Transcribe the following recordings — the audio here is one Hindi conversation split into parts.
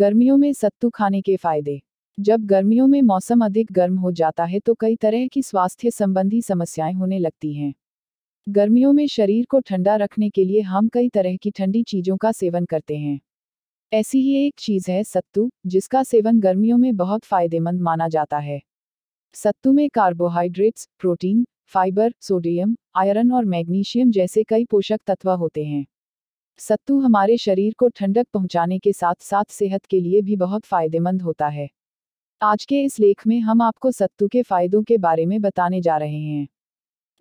गर्मियों में सत्तू खाने के फायदे जब गर्मियों में मौसम अधिक गर्म हो जाता है तो कई तरह की स्वास्थ्य संबंधी समस्याएं होने लगती हैं गर्मियों में शरीर को ठंडा रखने के लिए हम कई तरह की ठंडी चीजों का सेवन करते हैं ऐसी ही एक चीज है सत्तू जिसका सेवन गर्मियों में बहुत फायदेमंद माना जाता है सत्तू में carbohydrates protein fibre sodium iron और मैग्नीशियम जैसे कई पोषक तत्व होते हैं सत्तू हमारे शरीर को ठंडक पहुंचाने के साथ साथ सेहत के लिए भी बहुत फायदेमंद होता है आज के इस लेख में हम आपको सत्तू के फायदों के बारे में बताने जा रहे हैं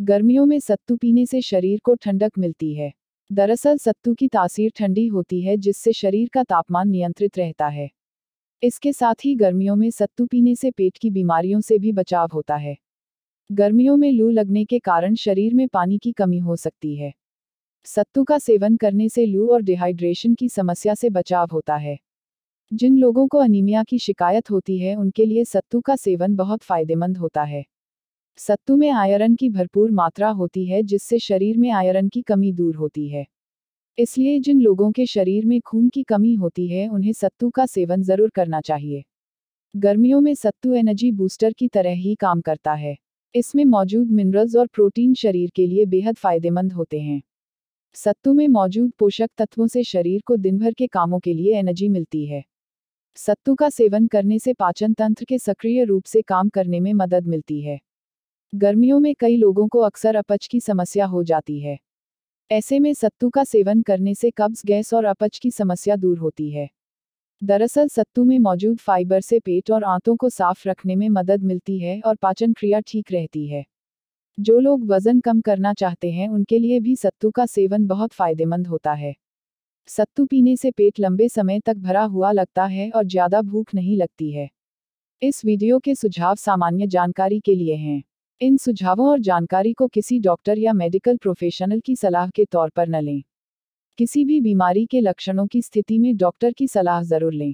गर्मियों में सत्तू पीने से शरीर को ठंडक मिलती है दरअसल सत्तू की तासीर ठंडी होती है जिससे शरीर का तापमान नियंत्रित रहता है इसके साथ ही गर्मियों में सत्तू पीने से पेट की बीमारियों से भी बचाव होता है गर्मियों में लू लगने के कारण शरीर में पानी की कमी हो सकती है सत्तू का सेवन करने से लू और डिहाइड्रेशन की समस्या से बचाव होता है जिन लोगों को अनीमिया की शिकायत होती है उनके लिए सत्तू का सेवन बहुत फायदेमंद होता है सत्तू में आयरन की भरपूर मात्रा होती है जिससे शरीर में आयरन की कमी दूर होती है इसलिए जिन लोगों के शरीर में खून की कमी होती है उन्हें सत्तू का सेवन जरूर करना चाहिए गर्मियों में सत्तू एनर्जी बूस्टर की तरह ही काम करता है इसमें मौजूद मिनरल्स और प्रोटीन शरीर के लिए बेहद फायदेमंद होते हैं सत्तू में मौजूद पोषक तत्वों से शरीर को दिनभर के कामों के लिए एनर्जी मिलती है सत्तू का सेवन करने से पाचन तंत्र के सक्रिय रूप से काम करने में मदद मिलती है गर्मियों में कई लोगों को अक्सर अपच की समस्या हो जाती है ऐसे में सत्तू का सेवन करने से कब्ज गैस और अपच की समस्या दूर होती है दरअसल सत्तू में मौजूद फाइबर से पेट और आंतों को साफ रखने में मदद मिलती है और पाचन क्रिया ठीक रहती है जो लोग वजन कम करना चाहते हैं उनके लिए भी सत्तू का सेवन बहुत फायदेमंद होता है सत्तू पीने से पेट लंबे समय तक भरा हुआ लगता है और ज्यादा भूख नहीं लगती है इस वीडियो के सुझाव सामान्य जानकारी के लिए हैं इन सुझावों और जानकारी को किसी डॉक्टर या मेडिकल प्रोफेशनल की सलाह के तौर पर न लें किसी भी बीमारी के लक्षणों की स्थिति में डॉक्टर की सलाह जरूर लें